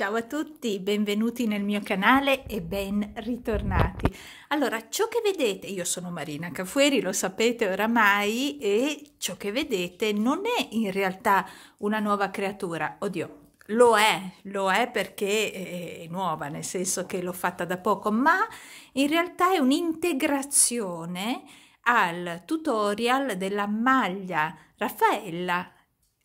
Ciao a tutti, benvenuti nel mio canale e ben ritornati. Allora, ciò che vedete, io sono Marina Cafueri, lo sapete oramai, e ciò che vedete non è in realtà una nuova creatura. Oddio, lo è, lo è perché eh, è nuova, nel senso che l'ho fatta da poco, ma in realtà è un'integrazione al tutorial della maglia Raffaella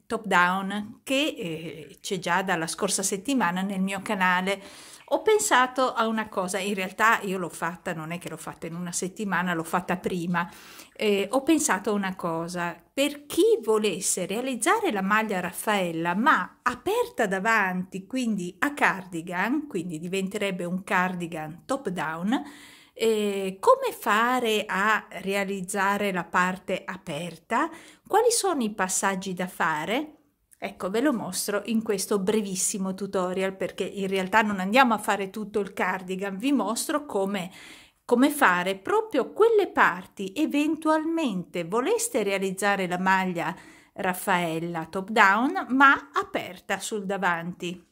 top down che eh, c'è già dalla scorsa settimana nel mio canale. Ho pensato a una cosa, in realtà io l'ho fatta, non è che l'ho fatta in una settimana, l'ho fatta prima. Eh, ho pensato a una cosa, per chi volesse realizzare la maglia Raffaella ma aperta davanti, quindi a cardigan, quindi diventerebbe un cardigan top down, eh, come fare a realizzare la parte aperta, quali sono i passaggi da fare. Ecco, ve lo mostro in questo brevissimo tutorial perché in realtà non andiamo a fare tutto il cardigan, vi mostro come come fare proprio quelle parti eventualmente voleste realizzare la maglia Raffaella top down ma aperta sul davanti.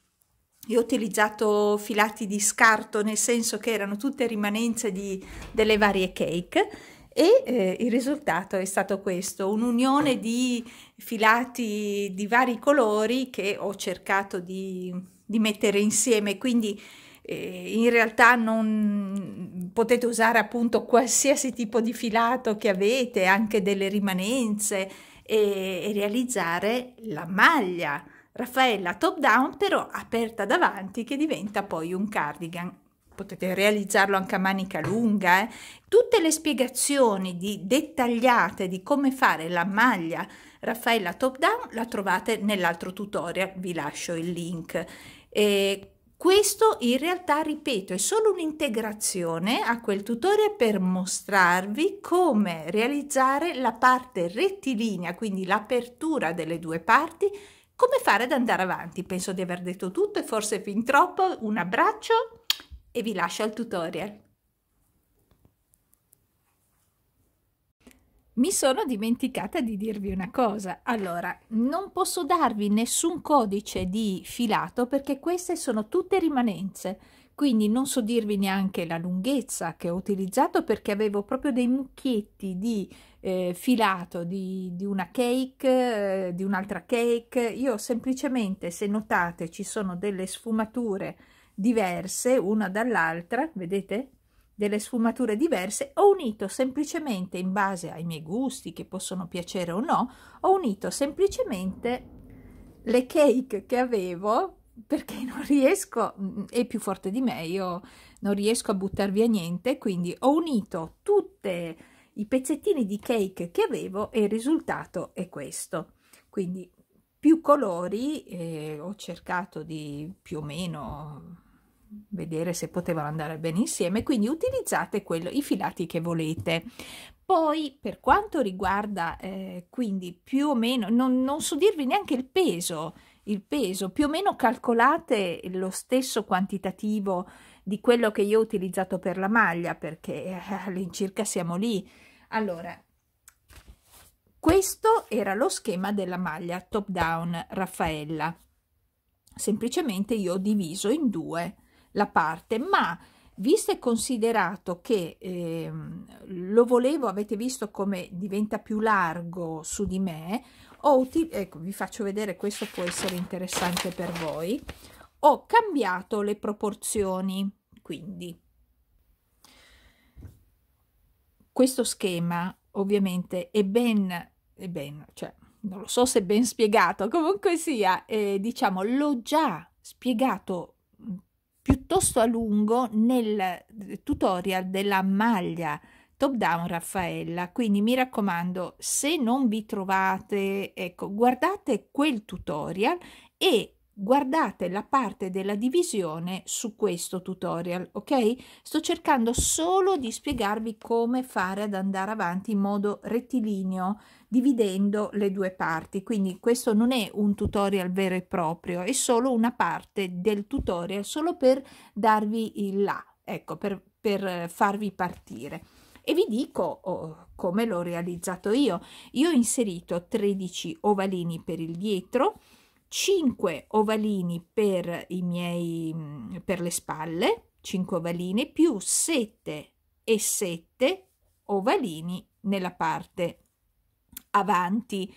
Io ho utilizzato filati di scarto, nel senso che erano tutte rimanenze di, delle varie cake e eh, il risultato è stato questo, un'unione di filati di vari colori che ho cercato di, di mettere insieme, quindi eh, in realtà non potete usare appunto qualsiasi tipo di filato che avete, anche delle rimanenze e, e realizzare la maglia raffaella top down però aperta davanti che diventa poi un cardigan potete realizzarlo anche a manica lunga eh? tutte le spiegazioni di, dettagliate di come fare la maglia raffaella top down la trovate nell'altro tutorial vi lascio il link e questo in realtà, ripeto, è solo un'integrazione a quel tutorial per mostrarvi come realizzare la parte rettilinea, quindi l'apertura delle due parti come fare ad andare avanti? Penso di aver detto tutto e forse fin troppo. Un abbraccio e vi lascio al tutorial. Mi sono dimenticata di dirvi una cosa. Allora, non posso darvi nessun codice di filato perché queste sono tutte rimanenze. Quindi non so dirvi neanche la lunghezza che ho utilizzato perché avevo proprio dei mucchietti di eh, filato di, di, una cake, eh, di un'altra cake. Io semplicemente, se notate, ci sono delle sfumature diverse una dall'altra, vedete? Delle sfumature diverse, ho unito semplicemente in base ai miei gusti che possono piacere o no, ho unito semplicemente le cake che avevo perché non riesco, mm, è più forte di me, io non riesco a buttar via niente, quindi ho unito tutte i pezzettini di cake che avevo e il risultato è questo quindi più colori eh, ho cercato di più o meno vedere se potevano andare bene insieme quindi utilizzate quello, i filati che volete poi per quanto riguarda eh, quindi più o meno non, non so dirvi neanche il peso il peso più o meno calcolate lo stesso quantitativo di quello che io ho utilizzato per la maglia perché eh, all'incirca siamo lì allora questo era lo schema della maglia top down raffaella semplicemente io ho diviso in due la parte ma visto e considerato che eh, lo volevo avete visto come diventa più largo su di me ho ecco vi faccio vedere questo può essere interessante per voi ho cambiato le proporzioni. Quindi questo schema ovviamente è ben, è ben cioè, non lo so se ben spiegato, comunque sia, eh, diciamo, l'ho già spiegato mm, piuttosto a lungo nel tutorial della maglia top down Raffaella, quindi mi raccomando, se non vi trovate, ecco, guardate quel tutorial e guardate la parte della divisione su questo tutorial ok sto cercando solo di spiegarvi come fare ad andare avanti in modo rettilineo dividendo le due parti quindi questo non è un tutorial vero e proprio è solo una parte del tutorial solo per darvi il là ecco per, per farvi partire e vi dico oh, come l'ho realizzato io io ho inserito 13 ovalini per il dietro 5 ovalini per, i miei, mm, per le spalle, 5 ovalini, più 7 e 7 ovalini nella parte avanti.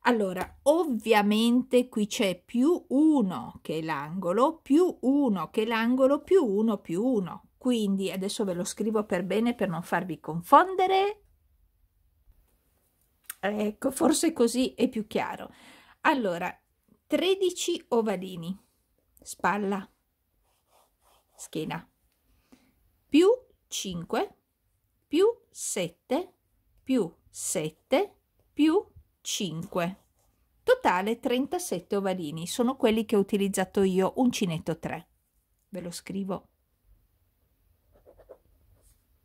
Allora, ovviamente qui c'è più 1 che l'angolo, più 1 che l'angolo, più 1 più 1. Quindi adesso ve lo scrivo per bene per non farvi confondere. Ecco, forse così è più chiaro. Allora, 13 ovalini, spalla, schiena, più 5, più 7, più 7, più 5. Totale 37 ovalini, sono quelli che ho utilizzato io, uncinetto 3. Ve lo scrivo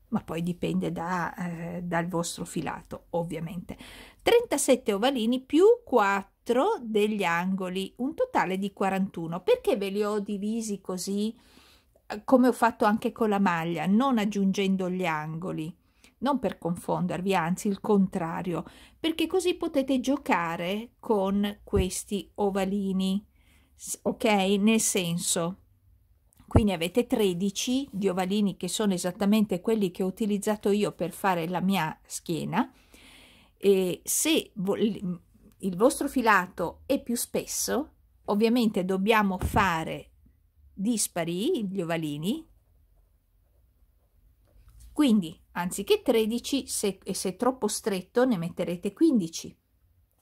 ma poi dipende da, eh, dal vostro filato ovviamente 37 ovalini più 4 degli angoli un totale di 41 perché ve li ho divisi così eh, come ho fatto anche con la maglia non aggiungendo gli angoli non per confondervi anzi il contrario perché così potete giocare con questi ovalini ok nel senso quindi avete 13 di ovalini che sono esattamente quelli che ho utilizzato io per fare la mia schiena e se il vostro filato è più spesso ovviamente dobbiamo fare dispari gli ovalini quindi anziché 13 se, se è troppo stretto ne metterete 15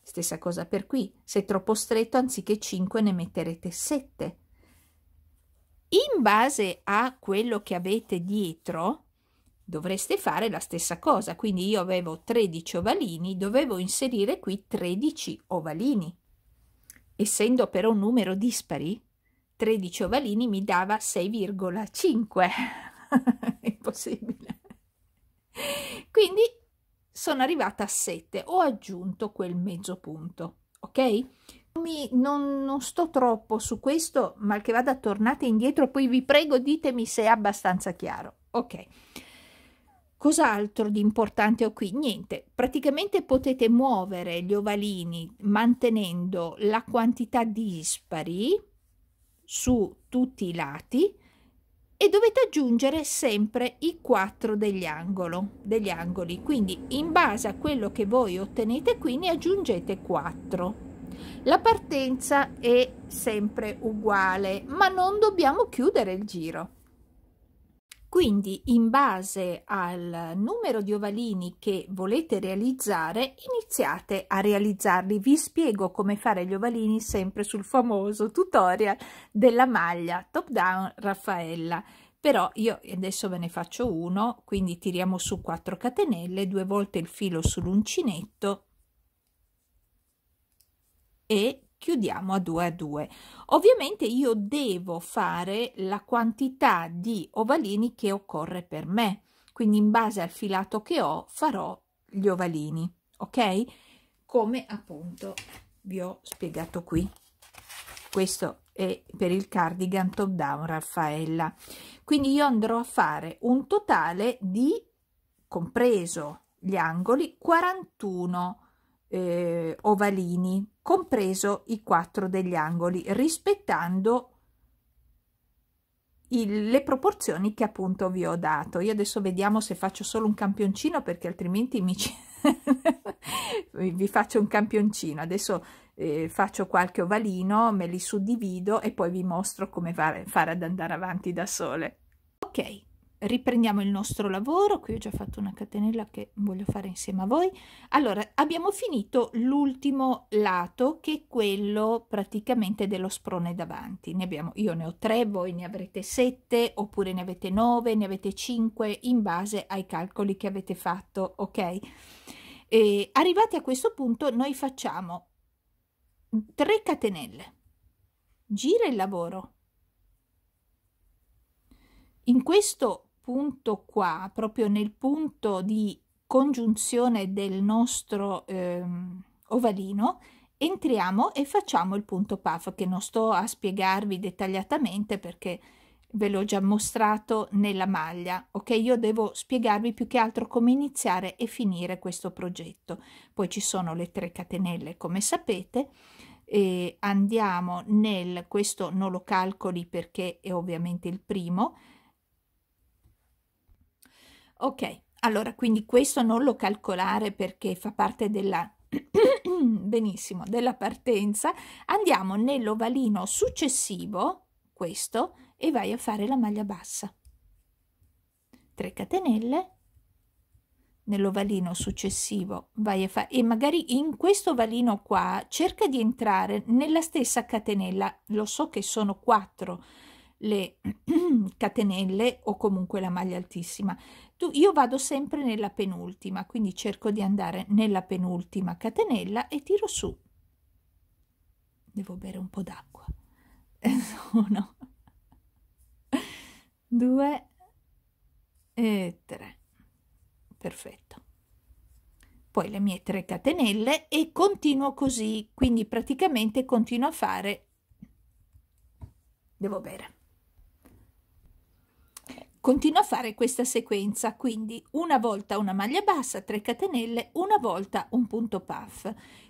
stessa cosa per qui se è troppo stretto anziché 5 ne metterete 7 in base a quello che avete dietro dovreste fare la stessa cosa quindi io avevo 13 ovalini dovevo inserire qui 13 ovalini essendo però un numero dispari 13 ovalini mi dava 6,5 impossibile quindi sono arrivata a 7 ho aggiunto quel mezzo punto ok mi, non, non, sto troppo su questo, mal che vada tornate indietro, poi vi prego ditemi se è abbastanza chiaro. Ok. Cos'altro di importante ho qui? Niente, praticamente potete muovere gli ovalini mantenendo la quantità dispari su tutti i lati e dovete aggiungere sempre i 4 degli, angolo, degli angoli, quindi in base a quello che voi ottenete qui ne aggiungete 4 la partenza è sempre uguale ma non dobbiamo chiudere il giro quindi in base al numero di ovalini che volete realizzare iniziate a realizzarli vi spiego come fare gli ovalini sempre sul famoso tutorial della maglia top down raffaella però io adesso ve ne faccio uno quindi tiriamo su 4 catenelle due volte il filo sull'uncinetto e chiudiamo a 2 a 2 ovviamente io devo fare la quantità di ovalini che occorre per me quindi in base al filato che ho farò gli ovalini ok come appunto vi ho spiegato qui questo è per il cardigan top down raffaella quindi io andrò a fare un totale di compreso gli angoli 41 eh, ovalini compreso i quattro degli angoli, rispettando il, le proporzioni che appunto vi ho dato. Io adesso vediamo se faccio solo un campioncino perché altrimenti mi vi faccio un campioncino. Adesso eh, faccio qualche ovalino, me li suddivido e poi vi mostro come fare, fare ad andare avanti da sole. Ok riprendiamo il nostro lavoro qui ho già fatto una catenella che voglio fare insieme a voi allora abbiamo finito l'ultimo lato che è quello praticamente dello sprone davanti ne abbiamo io ne ho tre voi ne avrete sette oppure ne avete nove ne avete cinque in base ai calcoli che avete fatto ok e arrivati a questo punto noi facciamo 3 catenelle gira il lavoro in questo punto qua, proprio nel punto di congiunzione del nostro ehm, ovalino, entriamo e facciamo il punto puff che non sto a spiegarvi dettagliatamente perché ve l'ho già mostrato nella maglia ok io devo spiegarvi più che altro come iniziare e finire questo progetto poi ci sono le tre catenelle come sapete e andiamo nel questo non lo calcoli perché è ovviamente il primo Ok, allora quindi questo non lo calcolare perché fa parte della benissimo della partenza andiamo nell'ovalino successivo questo e vai a fare la maglia bassa 3 catenelle nell'ovalino successivo vai a fare e magari in questo ovalino qua cerca di entrare nella stessa catenella lo so che sono 4 le catenelle o comunque la maglia altissima io vado sempre nella penultima, quindi cerco di andare nella penultima catenella e tiro su. Devo bere un po' d'acqua. Uno, due e 3. Perfetto. Poi le mie tre catenelle e continuo così, quindi praticamente continuo a fare devo bere Continua a fare questa sequenza, quindi una volta una maglia bassa, 3 catenelle, una volta un punto puff.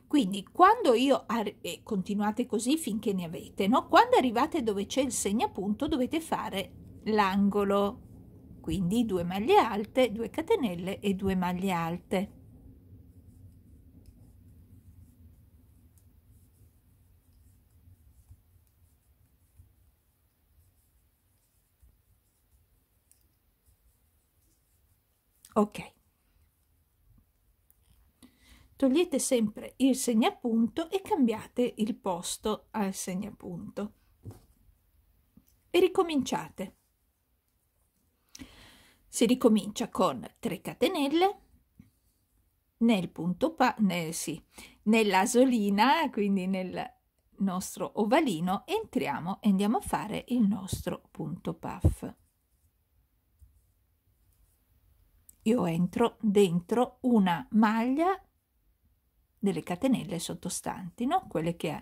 Quindi quando io, e continuate così finché ne avete, no? quando arrivate dove c'è il segnapunto dovete fare l'angolo, quindi 2 maglie alte, 2 catenelle e 2 maglie alte. ok togliete sempre il segnapunto e cambiate il posto al segnapunto e ricominciate si ricomincia con 3 catenelle nel punto pa nel, sì, nell'asolina quindi nel nostro ovalino entriamo e andiamo a fare il nostro punto puff io entro dentro una maglia delle catenelle sottostanti, no? quelle che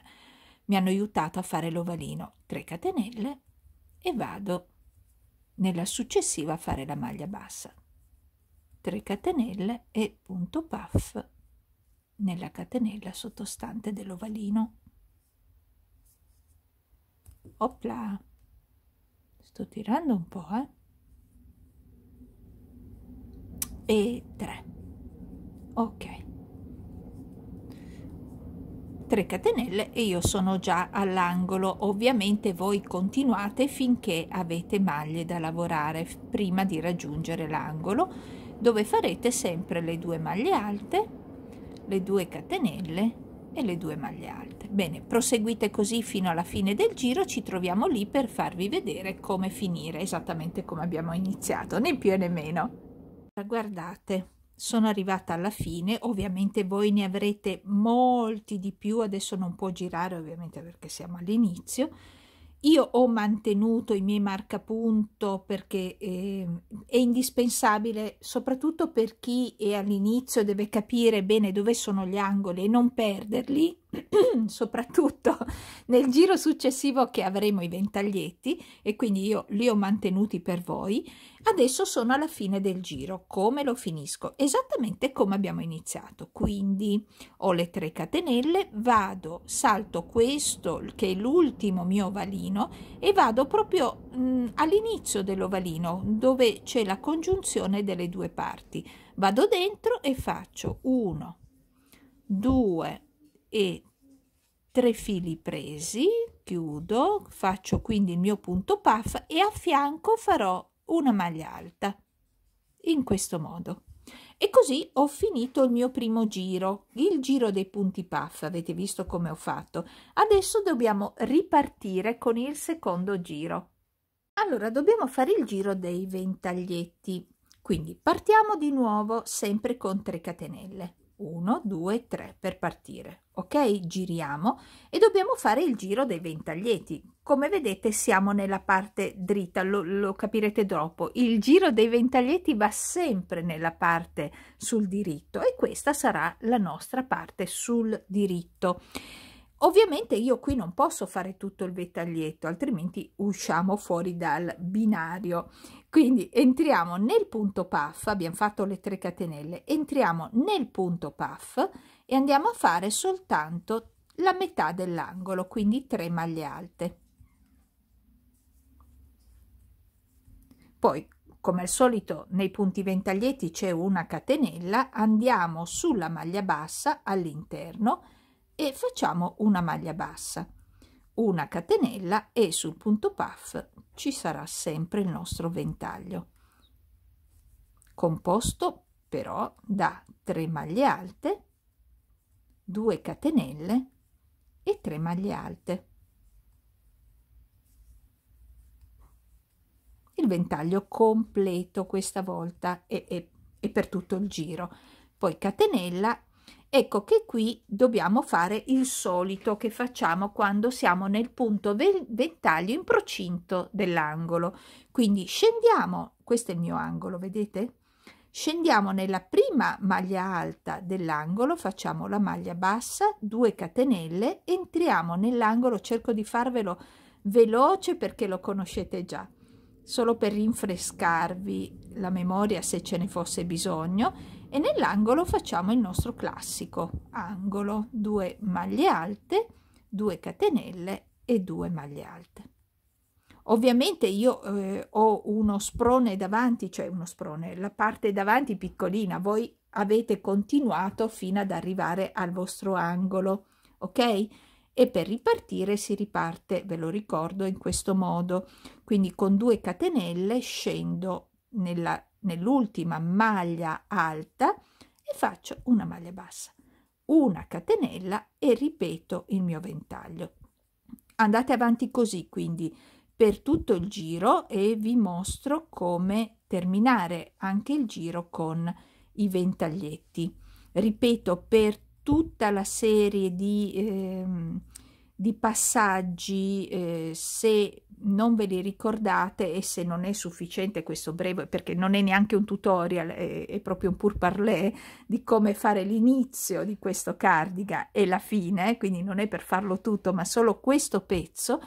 mi hanno aiutato a fare l'ovalino, 3 catenelle e vado nella successiva a fare la maglia bassa, 3 catenelle e punto puff nella catenella sottostante dell'ovalino. Opla, sto tirando un po', eh? e 3 ok 3 catenelle e io sono già all'angolo ovviamente voi continuate finché avete maglie da lavorare prima di raggiungere l'angolo dove farete sempre le due maglie alte le due catenelle e le due maglie alte bene proseguite così fino alla fine del giro ci troviamo lì per farvi vedere come finire esattamente come abbiamo iniziato né più né meno guardate sono arrivata alla fine ovviamente voi ne avrete molti di più adesso non può girare ovviamente perché siamo all'inizio io ho mantenuto i miei marcapunto perché eh, è indispensabile soprattutto per chi è all'inizio deve capire bene dove sono gli angoli e non perderli soprattutto nel giro successivo che avremo i ventaglietti e quindi io li ho mantenuti per voi adesso sono alla fine del giro come lo finisco esattamente come abbiamo iniziato quindi ho le 3 catenelle vado salto questo che è l'ultimo mio ovalino e vado proprio mm, all'inizio dell'ovalino dove c'è la congiunzione delle due parti vado dentro e faccio 1 2 e 3 fili presi chiudo faccio quindi il mio punto puff e a fianco farò una maglia alta in questo modo e così ho finito il mio primo giro il giro dei punti puff avete visto come ho fatto adesso dobbiamo ripartire con il secondo giro allora dobbiamo fare il giro dei ventaglietti quindi partiamo di nuovo sempre con 3 catenelle 1, 2, 3 per partire. Ok? Giriamo e dobbiamo fare il giro dei ventaglietti. Come vedete siamo nella parte dritta, lo, lo capirete dopo. Il giro dei ventaglietti va sempre nella parte sul diritto e questa sarà la nostra parte sul diritto. Ovviamente io qui non posso fare tutto il ventaglietto, altrimenti usciamo fuori dal binario. Quindi entriamo nel punto puff, abbiamo fatto le 3 catenelle, entriamo nel punto puff e andiamo a fare soltanto la metà dell'angolo, quindi 3 maglie alte. Poi, come al solito, nei punti ventaglietti c'è una catenella, andiamo sulla maglia bassa all'interno e facciamo una maglia bassa una catenella e sul punto puff ci sarà sempre il nostro ventaglio composto però da 3 maglie alte 2 catenelle e 3 maglie alte il ventaglio completo questa volta e, per tutto il giro poi catenella Ecco che qui dobbiamo fare il solito che facciamo quando siamo nel punto ventaglio in procinto dell'angolo. Quindi scendiamo, questo è il mio angolo, vedete? Scendiamo nella prima maglia alta dell'angolo, facciamo la maglia bassa, 2 catenelle, entriamo nell'angolo, cerco di farvelo veloce perché lo conoscete già solo per rinfrescarvi la memoria se ce ne fosse bisogno e nell'angolo facciamo il nostro classico angolo 2 maglie alte 2 catenelle e 2 maglie alte ovviamente io eh, ho uno sprone davanti cioè uno sprone la parte davanti piccolina voi avete continuato fino ad arrivare al vostro angolo ok e per ripartire si riparte ve lo ricordo in questo modo quindi con 2 catenelle scendo nella nell'ultima maglia alta e faccio una maglia bassa una catenella e ripeto il mio ventaglio andate avanti così quindi per tutto il giro e vi mostro come terminare anche il giro con i ventaglietti ripeto per tutta la serie di ehm, di passaggi, eh, se non ve li ricordate e se non è sufficiente questo breve, perché non è neanche un tutorial, è, è proprio un pur parler di come fare l'inizio di questo cardigan e la fine, quindi non è per farlo tutto, ma solo questo pezzo,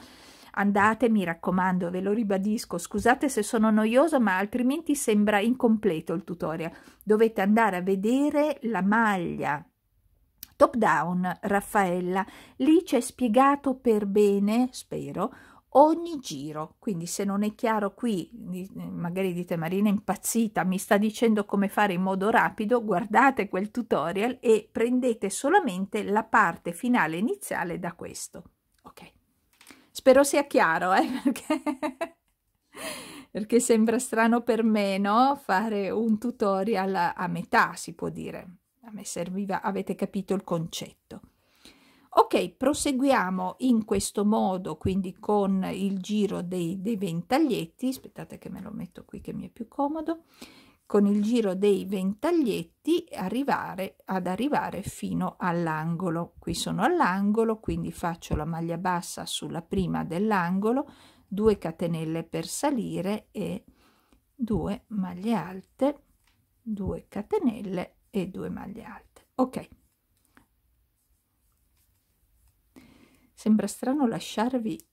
andate, mi raccomando, ve lo ribadisco, scusate se sono noioso, ma altrimenti sembra incompleto il tutorial. Dovete andare a vedere la maglia Top Down, Raffaella. Lì c'è spiegato per bene, spero, ogni giro. Quindi se non è chiaro qui, magari dite Marina è impazzita, mi sta dicendo come fare in modo rapido, guardate quel tutorial e prendete solamente la parte finale iniziale da questo. Ok. Spero sia chiaro, eh, perché... perché sembra strano per me, no? Fare un tutorial a metà, si può dire me serviva, avete capito il concetto. Ok, proseguiamo in questo modo, quindi con il giro dei, dei ventaglietti, aspettate che me lo metto qui che mi è più comodo, con il giro dei ventaglietti arrivare ad arrivare fino all'angolo. Qui sono all'angolo, quindi faccio la maglia bassa sulla prima dell'angolo, 2 catenelle per salire e 2 maglie alte, 2 catenelle e 2 maglie alte ok sembra strano lasciarvi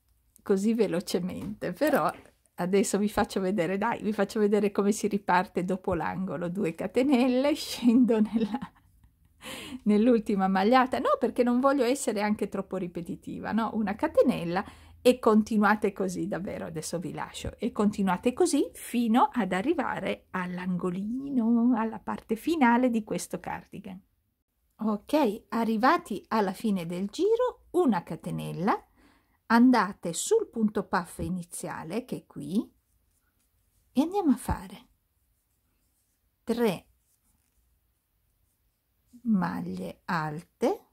così velocemente però adesso vi faccio vedere dai vi faccio vedere come si riparte dopo l'angolo 2 catenelle scendo nella nell'ultima magliata no perché non voglio essere anche troppo ripetitiva no una catenella e continuate così davvero adesso vi lascio e continuate così fino ad arrivare all'angolino alla parte finale di questo cardigan ok arrivati alla fine del giro una catenella andate sul punto puff iniziale che è qui e andiamo a fare 3 maglie alte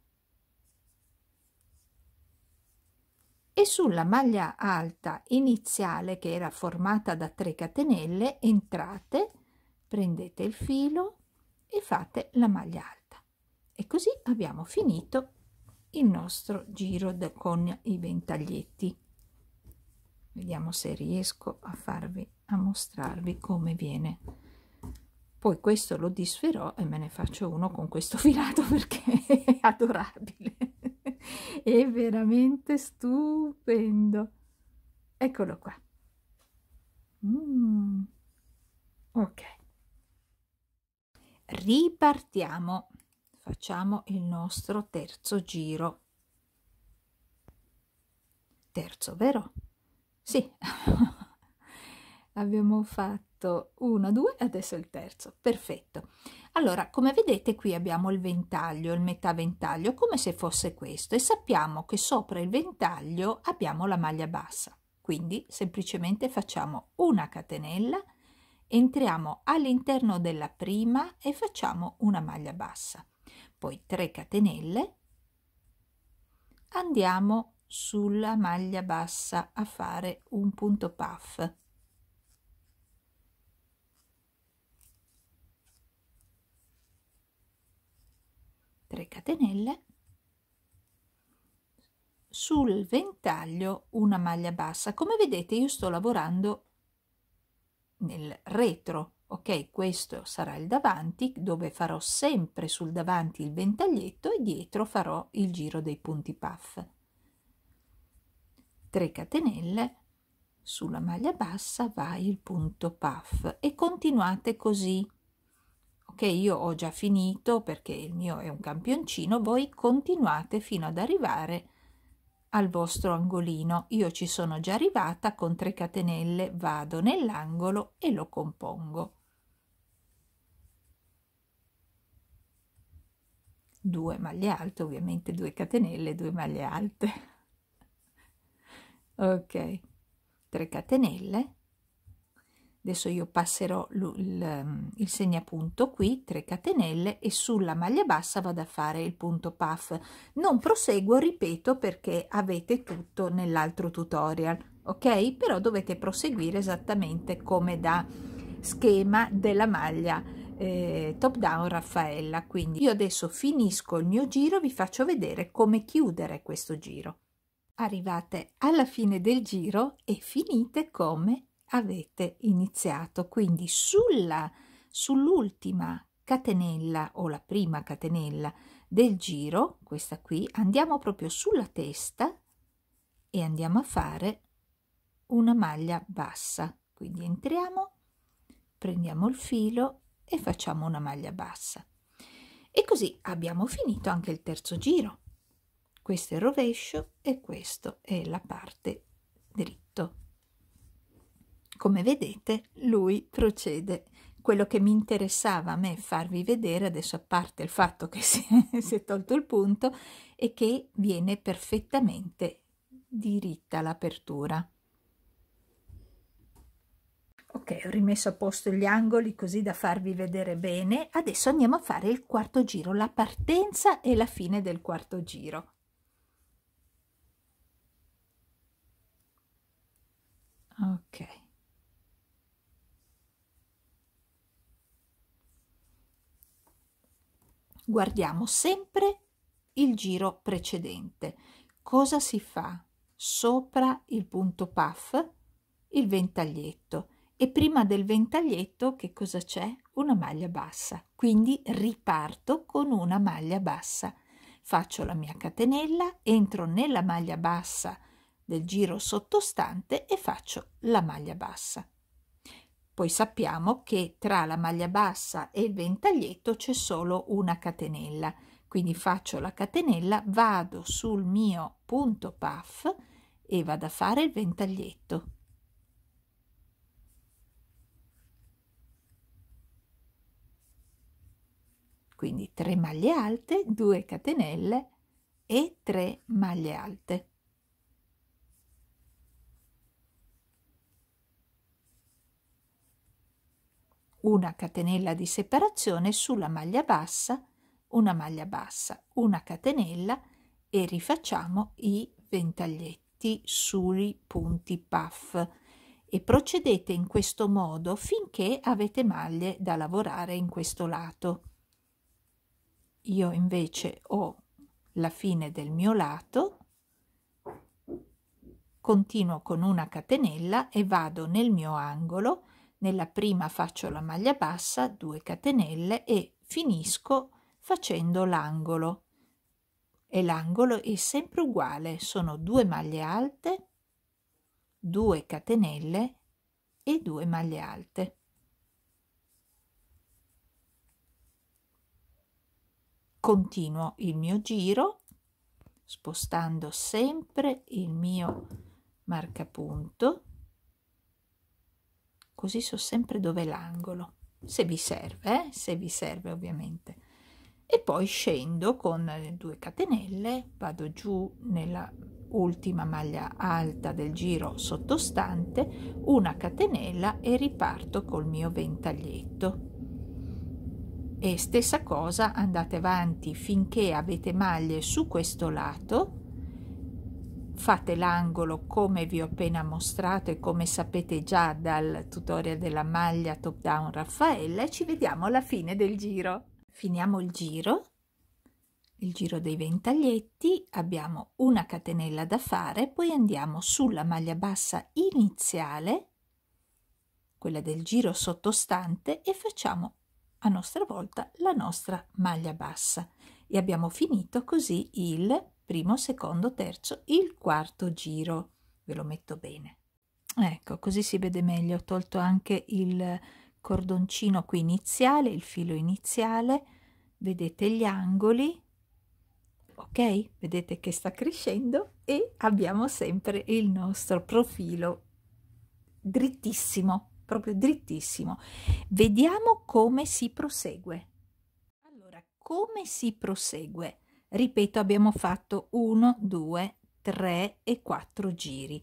e sulla maglia alta iniziale che era formata da 3 catenelle entrate prendete il filo e fate la maglia alta e così abbiamo finito il nostro giro con i ventaglietti vediamo se riesco a farvi a mostrarvi come viene poi questo lo disferò e me ne faccio uno con questo filato perché è adorabile è veramente stupendo eccolo qua mm. ok ripartiamo facciamo il nostro terzo giro terzo vero sì abbiamo fatto uno, due, adesso il terzo perfetto allora, come vedete qui abbiamo il ventaglio, il metà ventaglio, come se fosse questo e sappiamo che sopra il ventaglio abbiamo la maglia bassa. Quindi semplicemente facciamo una catenella, entriamo all'interno della prima e facciamo una maglia bassa. Poi 3 catenelle, andiamo sulla maglia bassa a fare un punto puff 3 catenelle sul ventaglio una maglia bassa come vedete io sto lavorando nel retro ok questo sarà il davanti dove farò sempre sul davanti il ventaglietto e dietro farò il giro dei punti puff 3 catenelle sulla maglia bassa va il punto puff e continuate così ok io ho già finito perché il mio è un campioncino voi continuate fino ad arrivare al vostro angolino io ci sono già arrivata con 3 catenelle vado nell'angolo e lo compongo 2 maglie alte ovviamente 2 catenelle 2 maglie alte ok 3 catenelle adesso io passerò il, ehm, il segnapunto qui 3 catenelle e sulla maglia bassa vado a fare il punto puff non proseguo ripeto perché avete tutto nell'altro tutorial ok però dovete proseguire esattamente come da schema della maglia eh, top down raffaella quindi io adesso finisco il mio giro vi faccio vedere come chiudere questo giro arrivate alla fine del giro e finite come avete iniziato. Quindi sulla, sull'ultima catenella o la prima catenella del giro, questa qui, andiamo proprio sulla testa e andiamo a fare una maglia bassa. Quindi entriamo, prendiamo il filo e facciamo una maglia bassa. E così abbiamo finito anche il terzo giro. Questo è il rovescio e questa è la parte dritta. Come vedete lui procede. Quello che mi interessava a me farvi vedere, adesso a parte il fatto che si, si è tolto il punto, è che viene perfettamente diritta l'apertura. Ok, ho rimesso a posto gli angoli così da farvi vedere bene. Adesso andiamo a fare il quarto giro, la partenza e la fine del quarto giro. Ok. guardiamo sempre il giro precedente. Cosa si fa? Sopra il punto puff il ventaglietto e prima del ventaglietto che cosa c'è? Una maglia bassa. Quindi riparto con una maglia bassa. Faccio la mia catenella, entro nella maglia bassa del giro sottostante e faccio la maglia bassa. Poi sappiamo che tra la maglia bassa e il ventaglietto c'è solo una catenella, quindi faccio la catenella, vado sul mio punto puff e vado a fare il ventaglietto. Quindi 3 maglie alte, 2 catenelle e 3 maglie alte. una catenella di separazione sulla maglia bassa, una maglia bassa, una catenella e rifacciamo i ventaglietti sui punti puff e procedete in questo modo finché avete maglie da lavorare in questo lato. Io invece ho la fine del mio lato, continuo con una catenella e vado nel mio angolo nella prima faccio la maglia bassa, 2 catenelle e finisco facendo l'angolo. E l'angolo è sempre uguale, sono 2 maglie alte, 2 catenelle e 2 maglie alte. Continuo il mio giro spostando sempre il mio marcapunto così so sempre dove l'angolo se vi serve eh? se vi serve ovviamente e poi scendo con le due catenelle vado giù nella ultima maglia alta del giro sottostante una catenella e riparto col mio ventaglietto e stessa cosa andate avanti finché avete maglie su questo lato fate l'angolo come vi ho appena mostrato e come sapete già dal tutorial della maglia top down raffaella e ci vediamo alla fine del giro finiamo il giro il giro dei ventaglietti abbiamo una catenella da fare poi andiamo sulla maglia bassa iniziale quella del giro sottostante e facciamo a nostra volta la nostra maglia bassa e abbiamo finito così il primo, secondo, terzo, il quarto giro. Ve lo metto bene. Ecco, così si vede meglio. Ho tolto anche il cordoncino qui iniziale, il filo iniziale. Vedete gli angoli. Ok? Vedete che sta crescendo e abbiamo sempre il nostro profilo drittissimo, proprio drittissimo. Vediamo come si prosegue. Allora, come si prosegue? ripeto abbiamo fatto 1 2 3 e 4 giri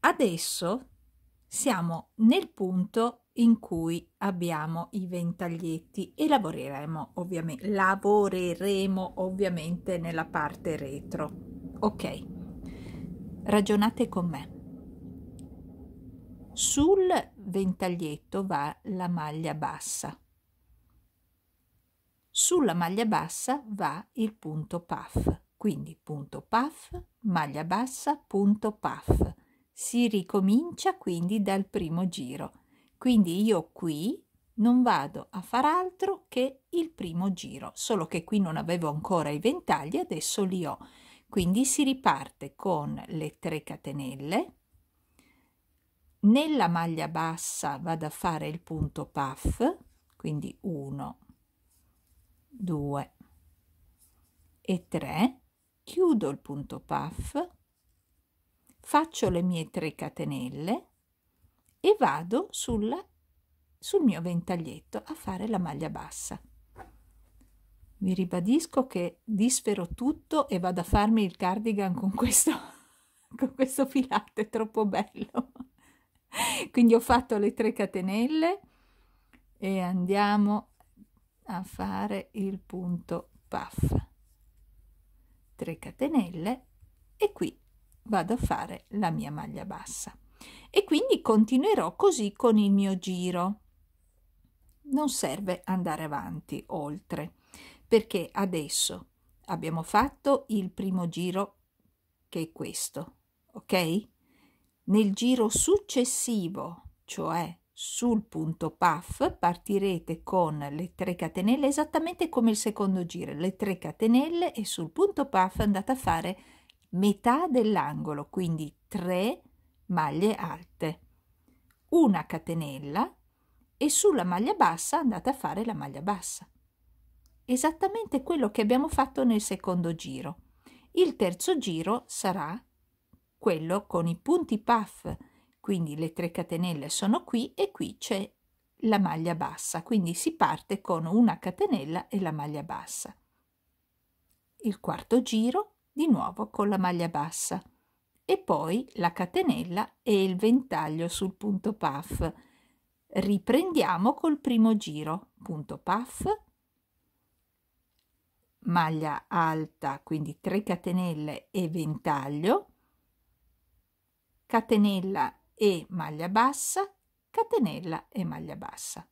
adesso siamo nel punto in cui abbiamo i ventaglietti e lavoreremo ovviamente lavoreremo ovviamente nella parte retro ok ragionate con me sul ventaglietto va la maglia bassa sulla maglia bassa va il punto puff, quindi punto puff, maglia bassa, punto puff. Si ricomincia quindi dal primo giro. Quindi io qui non vado a far altro che il primo giro, solo che qui non avevo ancora i ventagli, adesso li ho. Quindi si riparte con le 3 catenelle. Nella maglia bassa vado a fare il punto puff, quindi 1, 2 e 3 chiudo il punto puff faccio le mie 3 catenelle e vado sulla, sul mio ventaglietto a fare la maglia bassa vi ribadisco che dispero tutto e vado a farmi il cardigan con questo, con questo filato, è troppo bello. Quindi ho fatto le 3 catenelle e andiamo a fare il punto puff 3 catenelle e qui vado a fare la mia maglia bassa e quindi continuerò così con il mio giro non serve andare avanti oltre perché adesso abbiamo fatto il primo giro che è questo ok nel giro successivo cioè sul punto puff partirete con le 3 catenelle esattamente come il secondo giro, le 3 catenelle e sul punto puff andate a fare metà dell'angolo, quindi 3 maglie alte, una catenella e sulla maglia bassa andate a fare la maglia bassa. Esattamente quello che abbiamo fatto nel secondo giro. Il terzo giro sarà quello con i punti puff quindi le 3 catenelle sono qui e qui c'è la maglia bassa quindi si parte con una catenella e la maglia bassa il quarto giro di nuovo con la maglia bassa e poi la catenella e il ventaglio sul punto puff riprendiamo col primo giro punto puff maglia alta quindi 3 catenelle e ventaglio catenella e maglia bassa, catenella e maglia bassa.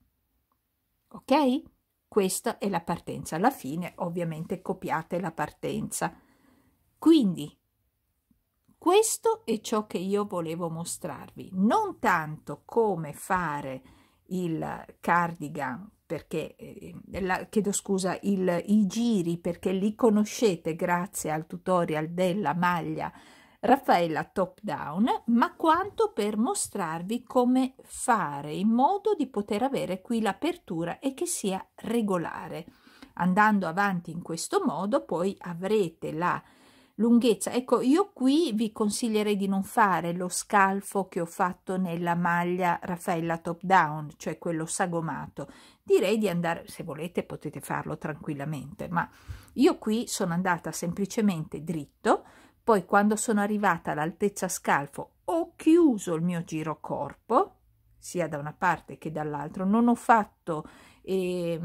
Ok? Questa è la partenza. Alla fine ovviamente copiate la partenza. Quindi questo è ciò che io volevo mostrarvi, non tanto come fare il cardigan perché eh, la, chiedo scusa il, i giri perché li conoscete grazie al tutorial della maglia Raffaella top down, ma quanto per mostrarvi come fare in modo di poter avere qui l'apertura e che sia regolare. Andando avanti in questo modo poi avrete la lunghezza. Ecco, io qui vi consiglierei di non fare lo scalfo che ho fatto nella maglia Raffaella top down, cioè quello sagomato. Direi di andare, se volete potete farlo tranquillamente, ma io qui sono andata semplicemente dritto, poi quando sono arrivata all'altezza scalfo ho chiuso il mio giro corpo, sia da una parte che dall'altra, non ho fatto eh,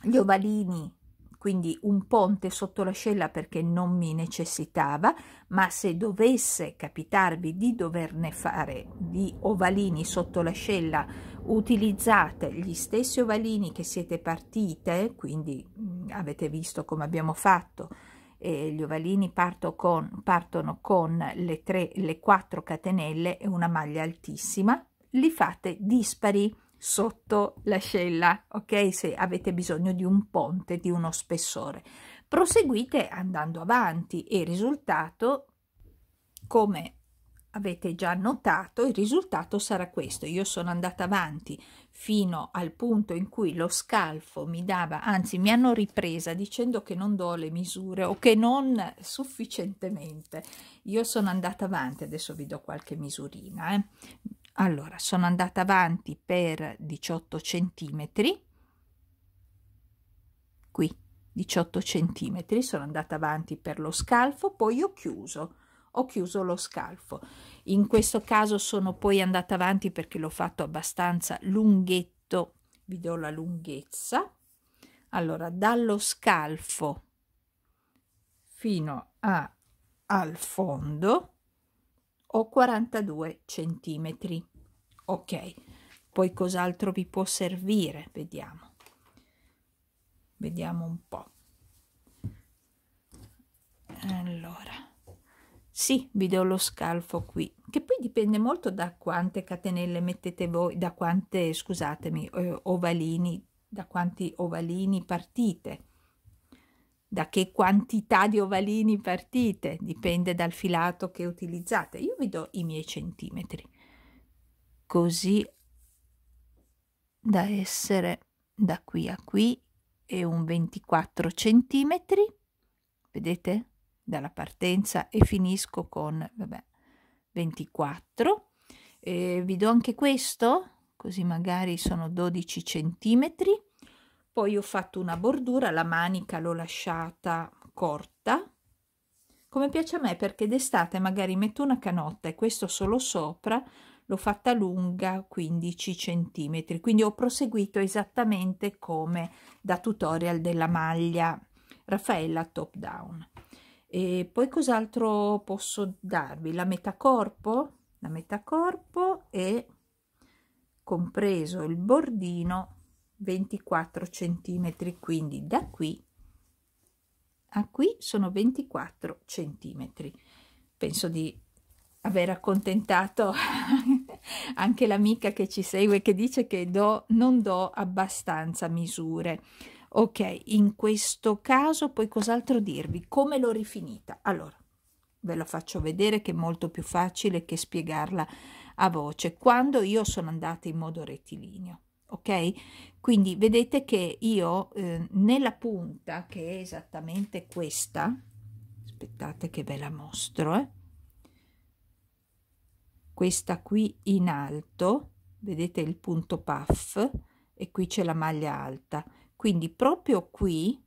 gli ovalini quindi un ponte sotto l'ascella perché non mi necessitava, ma se dovesse capitarvi di doverne fare di ovalini sotto l'ascella, utilizzate gli stessi ovalini che siete partite, quindi mh, avete visto come abbiamo fatto eh, gli ovalini parto con, partono con le, tre, le 4 catenelle e una maglia altissima, li fate dispari sotto l'ascella, ok? Se avete bisogno di un ponte, di uno spessore. Proseguite andando avanti e il risultato, come avete già notato, il risultato sarà questo. Io sono andata avanti fino al punto in cui lo scalfo mi dava, anzi mi hanno ripresa dicendo che non do le misure o che non sufficientemente. Io sono andata avanti, adesso vi do qualche misurina. Eh. Allora, sono andata avanti per 18 centimetri, qui 18 centimetri, sono andata avanti per lo scalfo, poi ho chiuso, ho chiuso lo scalfo in questo caso sono poi andata avanti perché l'ho fatto abbastanza lunghetto, vi do la lunghezza. Allora, dallo scalfo fino a, al fondo ho 42 centimetri. Ok, poi cos'altro vi può servire? Vediamo. Vediamo un po'. Allora sì vi do lo scalfo qui che poi dipende molto da quante catenelle mettete voi da quante scusatemi eh, ovalini da quanti ovalini partite da che quantità di ovalini partite dipende dal filato che utilizzate io vi do i miei centimetri così da essere da qui a qui e un 24 centimetri vedete dalla partenza e finisco con vabbè, 24. E vi do anche questo, così magari sono 12 centimetri. Poi ho fatto una bordura, la manica l'ho lasciata corta, come piace a me perché d'estate magari metto una canotta e questo solo sopra, l'ho fatta lunga 15 centimetri, quindi ho proseguito esattamente come da tutorial della maglia Raffaella top down. E poi cos'altro posso darvi? La metà corpo? La metà corpo e compreso il bordino 24 centimetri, quindi da qui a qui sono 24 centimetri. Penso di aver accontentato anche l'amica che ci segue che dice che do, non do abbastanza misure. Ok, in questo caso poi cos'altro dirvi? Come l'ho rifinita? Allora, ve la faccio vedere che è molto più facile che spiegarla a voce. Quando io sono andata in modo rettilineo, ok? Quindi vedete che io eh, nella punta, che è esattamente questa, aspettate che ve la mostro, eh? questa qui in alto, vedete il punto puff, e qui c'è la maglia alta quindi proprio qui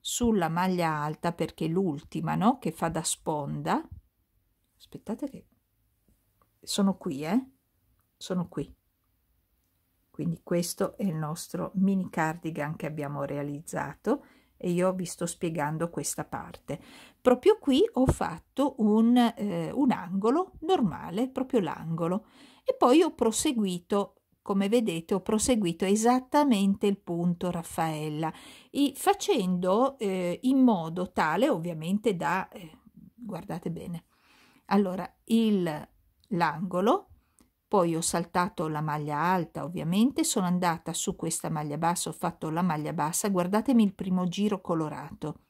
sulla maglia alta perché l'ultima no che fa da sponda aspettate che sono qui eh sono qui quindi questo è il nostro mini cardigan che abbiamo realizzato e io vi sto spiegando questa parte proprio qui ho fatto un, eh, un angolo normale proprio l'angolo e poi ho proseguito come vedete ho proseguito esattamente il punto Raffaella, facendo eh, in modo tale ovviamente da, eh, guardate bene, allora l'angolo, poi ho saltato la maglia alta ovviamente, sono andata su questa maglia bassa, ho fatto la maglia bassa, guardatemi il primo giro colorato,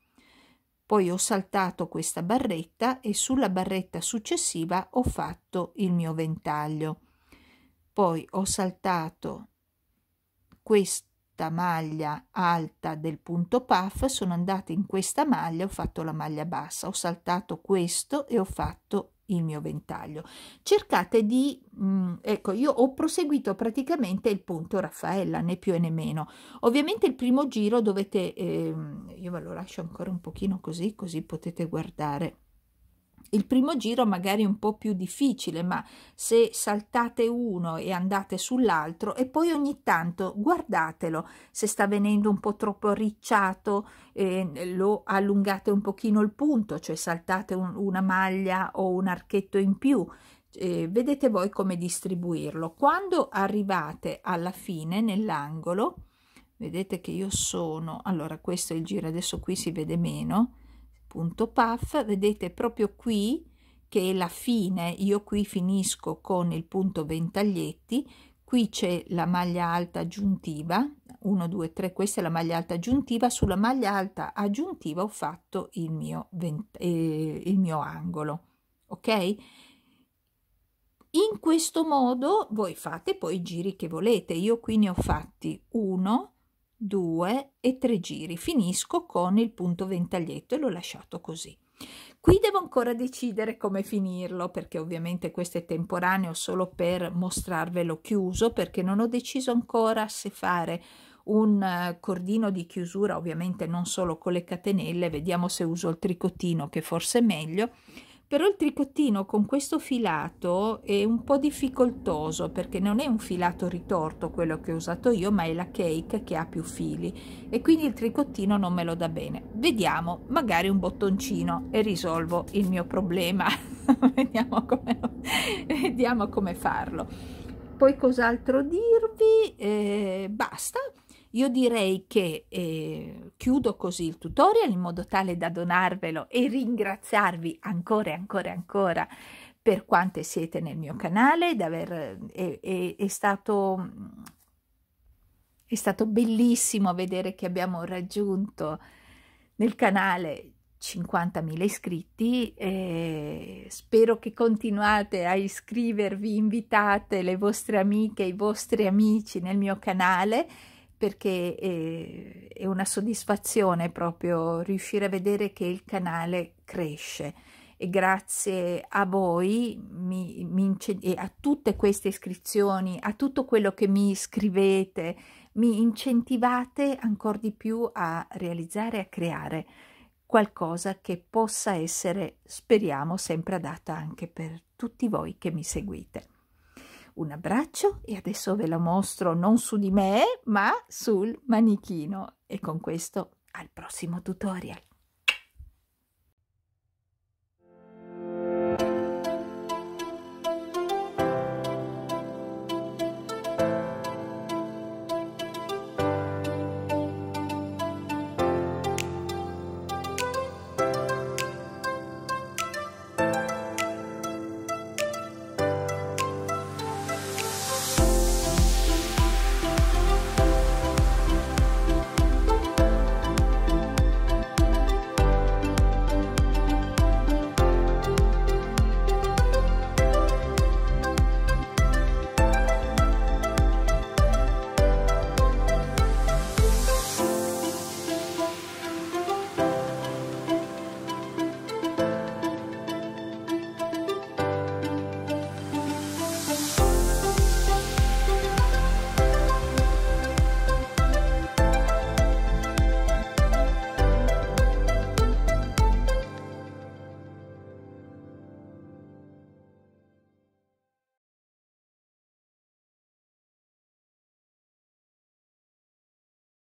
poi ho saltato questa barretta e sulla barretta successiva ho fatto il mio ventaglio poi ho saltato questa maglia alta del punto puff, sono andata in questa maglia, ho fatto la maglia bassa, ho saltato questo e ho fatto il mio ventaglio. Cercate di, mh, mm, ecco, io ho proseguito praticamente il punto Raffaella, né più né meno. Ovviamente il primo giro dovete, eh, io ve lo lascio ancora un pochino così, così potete guardare il primo giro magari un po' più difficile, ma se saltate uno e andate sull'altro e poi ogni tanto guardatelo, se sta venendo un po' troppo ricciato eh, lo allungate un pochino il punto, cioè saltate un, una maglia o un archetto in più, eh, vedete voi come distribuirlo. Quando arrivate alla fine nell'angolo, vedete che io sono, allora questo è il giro, adesso qui si vede meno, punto puff vedete proprio qui che è la fine io qui finisco con il punto ventaglietti qui c'è la maglia alta aggiuntiva 1 2 3 questa è la maglia alta aggiuntiva sulla maglia alta aggiuntiva ho fatto il mio, eh, il mio angolo ok in questo modo voi fate poi i giri che volete io qui ne ho fatti 1 2 e 3 giri finisco con il punto ventaglietto e l'ho lasciato così qui devo ancora decidere come finirlo perché ovviamente questo è temporaneo solo per mostrarvelo chiuso perché non ho deciso ancora se fare un eh, cordino di chiusura ovviamente non solo con le catenelle vediamo se uso il tricottino che forse è meglio però il tricottino con questo filato è un po' difficoltoso perché non è un filato ritorto quello che ho usato io ma è la cake che ha più fili e quindi il tricottino non me lo dà bene vediamo magari un bottoncino e risolvo il mio problema vediamo come vediamo come farlo poi cos'altro dirvi eh, basta io direi che eh, chiudo così il tutorial in modo tale da donarvelo e ringraziarvi ancora e ancora e ancora per quante siete nel mio canale, aver, è, è, è, stato, è stato bellissimo vedere che abbiamo raggiunto nel canale 50.000 iscritti eh, spero che continuate a iscrivervi invitate le vostre amiche i vostri amici nel mio canale perché è, eh, è una soddisfazione proprio riuscire a vedere che il canale cresce e grazie a voi mi, mi e a tutte queste iscrizioni, a tutto quello che mi scrivete, mi incentivate ancora di più a realizzare e a creare qualcosa che possa essere, speriamo, sempre adatta anche per tutti voi che mi seguite. Un abbraccio e adesso ve lo mostro non su di me ma sul manichino e con questo al prossimo tutorial.